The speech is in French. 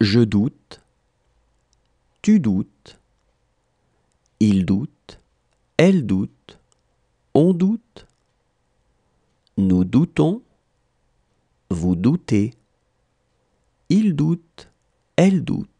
Je doute. Tu doutes. Il doute. Elle doute. On doute. Nous doutons. Vous doutez. Il doute. Elle doute.